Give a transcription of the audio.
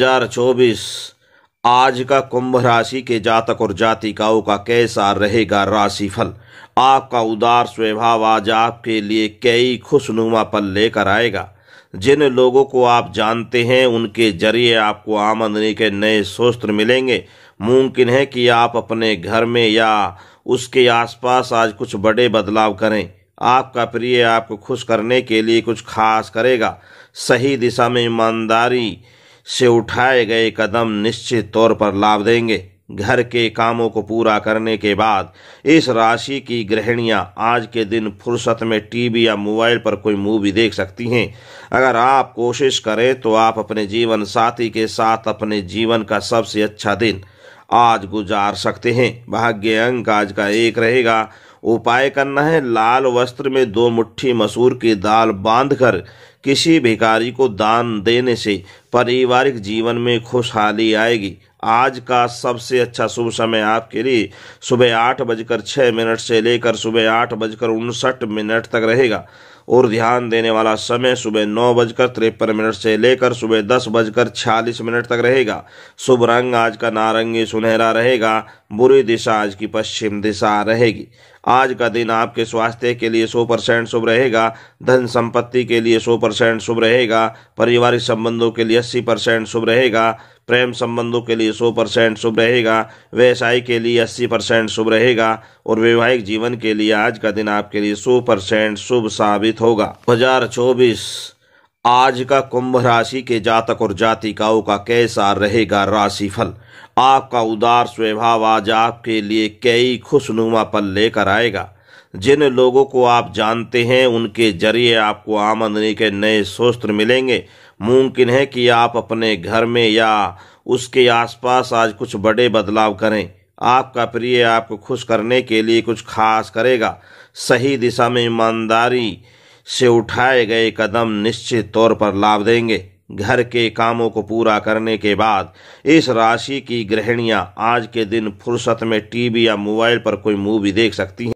2024 आज का कुंभ राशि के जातक और जातिकाओं का कैसा रहेगा राशिफल आपका उदार स्वभाव आज आपके लिए कई खुशनुमा पल लेकर आएगा जिन लोगों को आप जानते हैं उनके जरिए आपको आमदनी के नए सोस्त्र मिलेंगे मुमकिन है कि आप अपने घर में या उसके आसपास आज कुछ बड़े बदलाव करें आपका प्रिय आपको खुश करने के लिए कुछ खास करेगा सही दिशा में ईमानदारी से उठाए गए कदम निश्चित तौर पर लाभ देंगे घर के कामों को पूरा करने के बाद इस राशि की गृहणियाँ आज के दिन फुर्सत में टीवी या मोबाइल पर कोई मूवी देख सकती हैं अगर आप कोशिश करें तो आप अपने जीवन साथी के साथ अपने जीवन का सबसे अच्छा दिन आज गुजार सकते हैं भाग्य अंक आज का एक रहेगा उपाय करना है लाल वस्त्र में दो मुट्ठी मसूर की दाल बांधकर किसी भिकारी को दान देने से पारिवारिक जीवन में खुशहाली आएगी आज का सबसे अच्छा शुभ समय आपके लिए सुबह आठ बजकर छः मिनट से लेकर सुबह आठ बजकर उनसठ मिनट तक रहेगा और ध्यान देने वाला समय सुबह नौ बजकर तिरपन मिनट से लेकर सुबह दस बजकर छियालीस मिनट तक रहेगा शुभ रंग आज का नारंगी सुनहरा रहेगा बुरी दिशा आज की पश्चिम दिशा रहेगी आज का दिन आपके स्वास्थ्य के लिए 100 परसेंट शुभ रहेगा धन संपत्ति के लिए 100 परसेंट शुभ रहेगा पारिवारिक संबंधों के लिए 80 परसेंट शुभ रहेगा प्रेम संबंधों के लिए 100 परसेंट शुभ रहेगा व्यवसाय के लिए 80 परसेंट शुभ रहेगा और वैवाहिक जीवन के लिए आज का दिन आपके लिए 100 परसेंट शुभ साबित होगा दो आज का कुंभ राशि के जातक और जातिकाओं का कैसा रहेगा राशिफल आपका उदार स्वभाव आज आपके लिए कई खुशनुमा पल लेकर आएगा जिन लोगों को आप जानते हैं उनके जरिए आपको आमदनी के नए सोस्त्र मिलेंगे मुमकिन है कि आप अपने घर में या उसके आसपास आज कुछ बड़े बदलाव करें आपका प्रिय आपको खुश करने के लिए कुछ खास करेगा सही दिशा में ईमानदारी से उठाए गए कदम निश्चित तौर पर लाभ देंगे घर के कामों को पूरा करने के बाद इस राशि की गृहणियाँ आज के दिन फुर्सत में टीवी या मोबाइल पर कोई मूवी देख सकती हैं